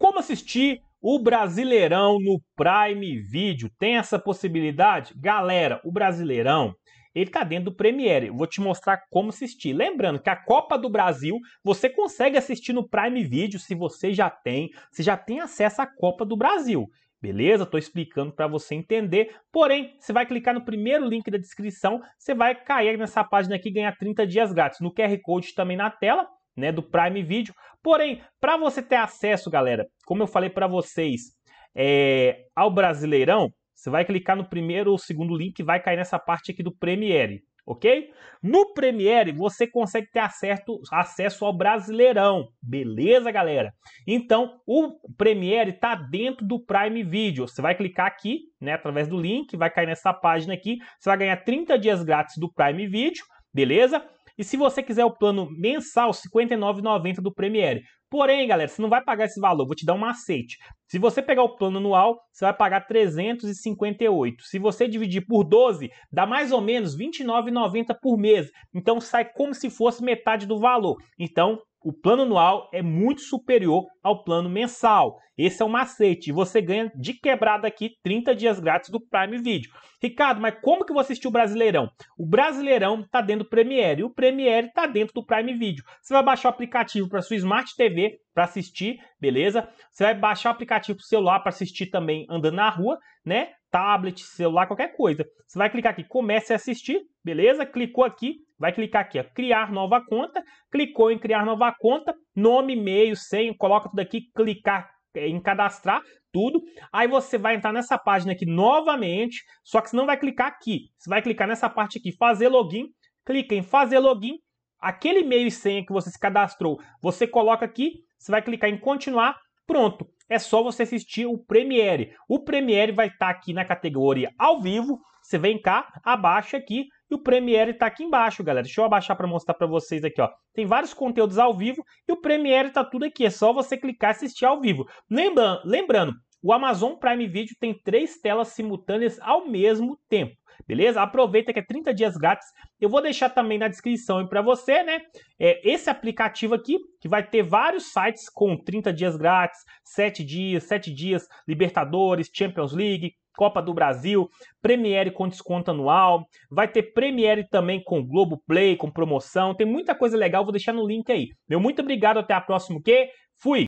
Como assistir o Brasileirão no Prime Video? Tem essa possibilidade? Galera, o Brasileirão ele tá dentro do Premiere. Eu vou te mostrar como assistir. Lembrando que a Copa do Brasil você consegue assistir no Prime Video se você já tem, se já tem acesso à Copa do Brasil. Beleza? Estou explicando para você entender. Porém, você vai clicar no primeiro link da descrição, você vai cair nessa página aqui e ganhar 30 dias grátis. No QR Code também na tela, né, do Prime Video. Porém, para você ter acesso, galera, como eu falei para vocês, é, ao Brasileirão, você vai clicar no primeiro ou segundo link e vai cair nessa parte aqui do Premiere, ok? No Premiere, você consegue ter acerto, acesso ao Brasileirão, beleza, galera? Então, o Premiere está dentro do Prime Video. Você vai clicar aqui, né, através do link, vai cair nessa página aqui. Você vai ganhar 30 dias grátis do Prime Video, beleza? E se você quiser o plano mensal, 59,90 do Premiere. Porém, galera, você não vai pagar esse valor, vou te dar um macete. Se você pegar o plano anual, você vai pagar 358. Se você dividir por 12, dá mais ou menos 29,90 por mês. Então sai como se fosse metade do valor. Então, o plano anual é muito superior ao plano mensal. Esse é o um macete. Você ganha de quebrada aqui 30 dias grátis do Prime Video. Ricardo, mas como que você assistiu o Brasileirão? O Brasileirão está dentro do Premiere e o Premiere está dentro do Prime Video. Você vai baixar o aplicativo para sua Smart TV para assistir, beleza? Você vai baixar o aplicativo para celular para assistir também andando na rua, né? Tablet, celular, qualquer coisa. Você vai clicar aqui, comece a assistir, beleza? Clicou aqui, Vai clicar aqui, ó, criar nova conta. Clicou em criar nova conta, nome, e-mail, senha, coloca tudo aqui, clicar é, em cadastrar tudo. Aí você vai entrar nessa página aqui novamente, só que você não vai clicar aqui. Você vai clicar nessa parte aqui, fazer login. Clica em fazer login. Aquele e-mail e senha que você se cadastrou, você coloca aqui. Você vai clicar em continuar. Pronto. É só você assistir o Premiere. O Premiere vai estar tá aqui na categoria ao vivo. Você vem cá, abaixa aqui, e o Premiere está aqui embaixo, galera. Deixa eu abaixar para mostrar para vocês aqui, ó. Tem vários conteúdos ao vivo e o Premiere está tudo aqui. É só você clicar e assistir ao vivo. Lembra lembrando, o Amazon Prime Video tem três telas simultâneas ao mesmo tempo. Beleza? Aproveita que é 30 dias grátis. Eu vou deixar também na descrição para você, né? É, esse aplicativo aqui, que vai ter vários sites com 30 dias grátis, 7 dias, 7 dias, Libertadores, Champions League, Copa do Brasil, Premiere com desconto anual, vai ter Premiere também com Globo Play, com promoção, tem muita coisa legal, vou deixar no link aí. Meu muito obrigado, até a próxima, que fui.